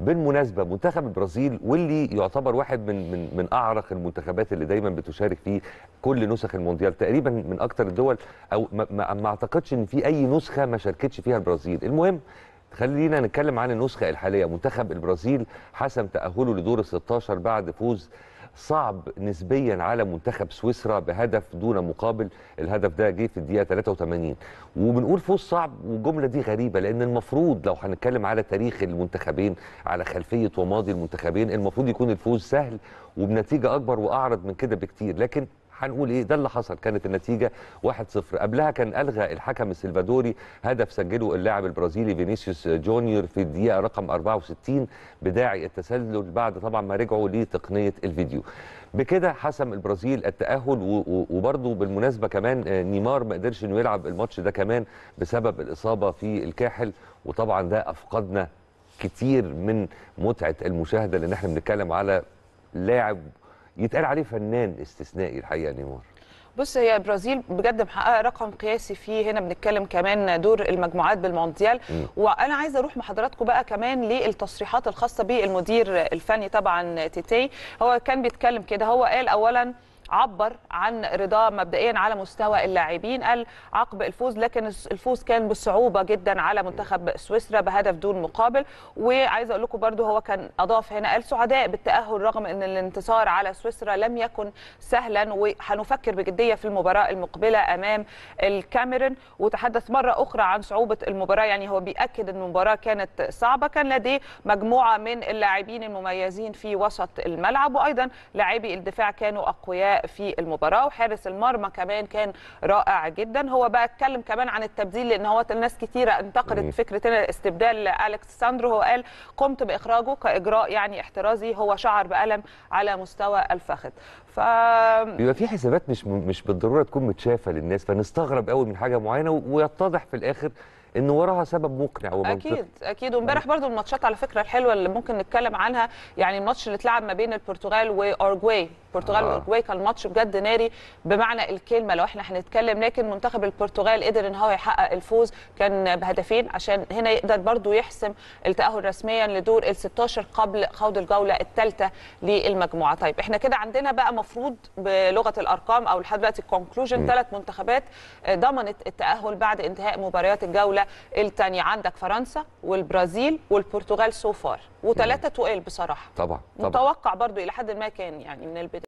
بالمناسبه منتخب البرازيل واللي يعتبر واحد من من من اعرق المنتخبات اللي دايما بتشارك فيه كل نسخ المونديال تقريبا من اكثر الدول او ما, ما, ما اعتقدش ان في اي نسخه ما شاركتش فيها البرازيل المهم خلينا نتكلم عن النسخة الحالية منتخب البرازيل حسم تأهله لدور ال 16 بعد فوز صعب نسبيا على منتخب سويسرا بهدف دون مقابل الهدف ده جه في الدقيقه 83 وبنقول فوز صعب والجمله دي غريبه لان المفروض لو هنتكلم على تاريخ المنتخبين على خلفيه وماضي المنتخبين المفروض يكون الفوز سهل وبنتيجه اكبر واعرض من كده بكتير لكن هنقول ايه ده اللي حصل كانت النتيجه 1-0 قبلها كان الغى الحكم السلفادوري هدف سجله اللاعب البرازيلي فينيسيوس جونيور في الدقيقه رقم 64 بداعي التسلل بعد طبعا ما رجعوا لتقنيه الفيديو بكده حسم البرازيل التاهل وبرده بالمناسبه كمان آه، نيمار ما قدرش انه يلعب الماتش ده كمان بسبب الاصابه في الكاحل وطبعا ده افقدنا كتير من متعه المشاهده لان احنا بنتكلم على لاعب يتقال عليه فنان استثنائي الحقيقه نيمار بص هي البرازيل بجد محققه رقم قياسي فيه هنا بنتكلم كمان دور المجموعات بالمونديال وانا عايزه اروح مع حضراتكم بقى كمان للتصريحات الخاصه بالمدير الفني طبعا تيتي هو كان بيتكلم كده هو قال اولا عبر عن رضاه مبدئيا على مستوى اللاعبين قال عقب الفوز لكن الفوز كان بصعوبه جدا على منتخب سويسرا بهدف دون مقابل وعايز اقول لكم برده هو كان اضاف هنا قال سعداء بالتاهل رغم ان الانتصار على سويسرا لم يكن سهلا وهنفكر بجديه في المباراه المقبله امام الكاميرون وتحدث مره اخرى عن صعوبه المباراه يعني هو بياكد ان المباراه كانت صعبه كان لديه مجموعه من اللاعبين المميزين في وسط الملعب وايضا لاعبي الدفاع كانوا اقوياء في المباراه وحارس المرمى كمان كان رائع جدا هو بقى اتكلم كمان عن التبديل لان هو الناس كتيره انتقدت فكرة استبدال اليكس ساندرو هو قال قمت باخراجه كاجراء يعني احترازي هو شعر بالم على مستوى الفخذ ف بيبقى في حسابات مش مش بالضروره تكون متشافه للناس فنستغرب قوي من حاجه معينه ويتضح في الاخر ان وراها سبب مقنع ومنطقي اكيد اكيد وامبارح أيوة. برضو الماتشات على فكره الحلوه اللي ممكن نتكلم عنها يعني الماتش اللي اتلعب ما بين البرتغال واورجواي البرتغال آه. والاوروغواي كان ماتش بجد ناري بمعنى الكلمه لو احنا هنتكلم لكن منتخب البرتغال قدر ان هو يحقق الفوز كان بهدفين عشان هنا يقدر برضو يحسم التاهل رسميا لدور ال 16 قبل خوض الجوله الثالثه للمجموعه طيب احنا كده عندنا بقى مفروض بلغه الارقام او لحد دلوقتي الكونكلوجن ثلاث منتخبات آه، ضمنت التاهل بعد انتهاء مباريات الجوله الثانيه عندك فرنسا والبرازيل والبرتغال سو فار وثلاثه تقال بصراحه طبعا طبعا متوقع برضو الى حد ما كان يعني من البدايه